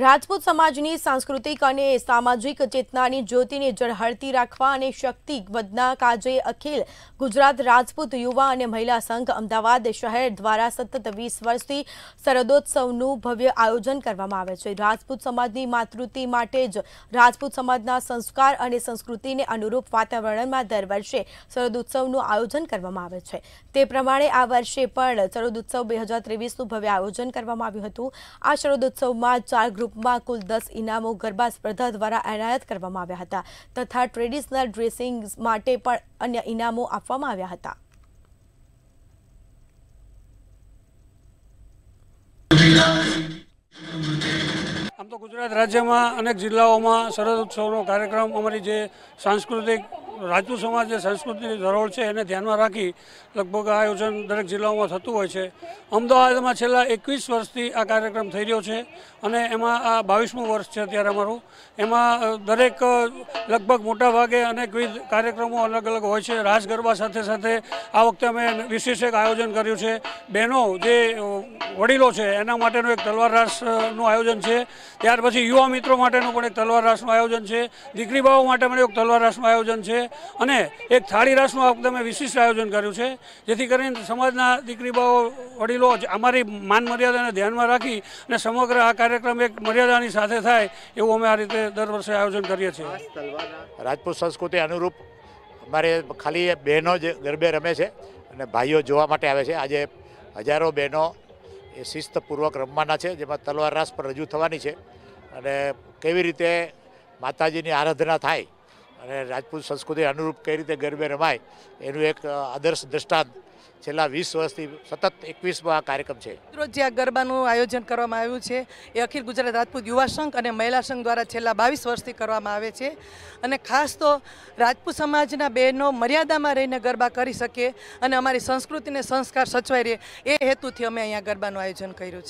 રાજપૂત સમાજની સાંસ્કૃતિક અને સામાજિક ચેતનાની જ્યોતિને જળહળતી રાખવા અને શક્તિ વધના કાજે અખિલ ગુજરાત રાજપૂત યુવા અને મહિલા સંઘ અમદાવાદ શહેર દ્વારા સતત વીસ વર્ષથી શરદોત્સવનું ભવ્ય આયોજન કરવામાં આવે છે રાજપૂત સમાજની માતૃતિ માટે જ રાજપૂત સમાજના સંસ્કાર અને સંસ્કૃતિને અનુરૂપ વાતાવરણમાં દર વર્ષે શરદોત્સવનું આયોજન કરવામાં આવે છે તે પ્રમાણે આ વર્ષે પણ શરદોત્સવ બે હજાર ત્રેવીસનું ભવ્ય આયોજન કરવામાં આવ્યું હતું આ શરદોત્સવમાં ચાર ગ્રુપ ગ્રુપમાં કુલ દસ ઇનામો ગરબા સ્પર્ધા દ્વારા એનાયત કરવામાં આવ્યા હતા તથા ટ્રેડિશનલ ડ્રેસિંગ માટે પણ અન્ય ઇનામો આપવામાં આવ્યા હતા આમ તો ગુજરાત રાજ્યમાં અનેક જિલ્લાઓમાં સરહદ ઉત્સવનો કાર્યક્રમ અમારી જે સાંસ્કૃતિક રાજપૂત સમાજ જે સંસ્કૃતિની ધરોળ છે એને ધ્યાનમાં રાખી લગભગ આ આયોજન દરેક જિલ્લાઓમાં થતું હોય છે અમદાવાદમાં છેલ્લા એકવીસ વર્ષથી આ કાર્યક્રમ થઈ રહ્યો છે અને એમાં આ બાવીસમું વર્ષ છે અત્યારે અમારું એમાં દરેક લગભગ મોટાભાગે અનેકવિધ કાર્યક્રમો અલગ અલગ હોય છે રાસ ગરબા સાથે સાથે આ વખતે અમે વિશેષ એક આયોજન કર્યું છે બહેનો જે વડીલો છે એના માટેનું એક તલવાર રાસનું આયોજન છે ત્યાર પછી યુવા મિત્રો માટેનું પણ એક તલવાર રાસનું આયોજન છે દીકરી બાબો માટે પણ એક તલવાર રાસનું આયોજન છે અને એક થાળી રાસનું આ વખતે વિશિષ્ટ આયોજન કર્યું છે જેથી કરીને સમાજના દીકરી બાઓ વડીલો અમારી માન મર્યાદાને ધ્યાનમાં રાખી અને સમગ્ર આ કાર્યક્રમ એક મર્યાદાની સાથે થાય એવું અમે આ રીતે દર વર્ષે આયોજન કરીએ છીએ રાજપૂત સંસ્કૃતિ અનુરૂપ અમારે ખાલી બહેનો જ ગરબે રમે છે અને ભાઈઓ જોવા માટે આવે છે આજે હજારો બહેનો એ શિસ્તપૂર્વક રમવાના છે જેમાં તલવાર રાસ પર રજૂ થવાની છે અને કેવી રીતે માતાજીની આરાધના થાય અને રાજપૂત સંસ્કૃતિ અનુરૂપ કઈ રીતે ગરબે રમાય એનું એક આદર્શ દ્રષ્ટાંત છેલ્લા વીસ વર્ષથી સતત એકવીસમાં આ કાર્યક્રમ છે રોજ જે આ ગરબાનું આયોજન કરવામાં આવ્યું છે એ અખિલ ગુજરાત રાજપૂત યુવા સંઘ અને મહિલા સંઘ દ્વારા છેલ્લા બાવીસ વર્ષથી કરવામાં આવે છે અને ખાસ તો રાજપૂત સમાજના બહેનો મર્યાદામાં રહીને ગરબા કરી શકે અને અમારી સંસ્કૃતિને સંસ્કાર સચવાઈ રહે એ હેતુથી અમે અહીંયા ગરબાનું આયોજન કર્યું છે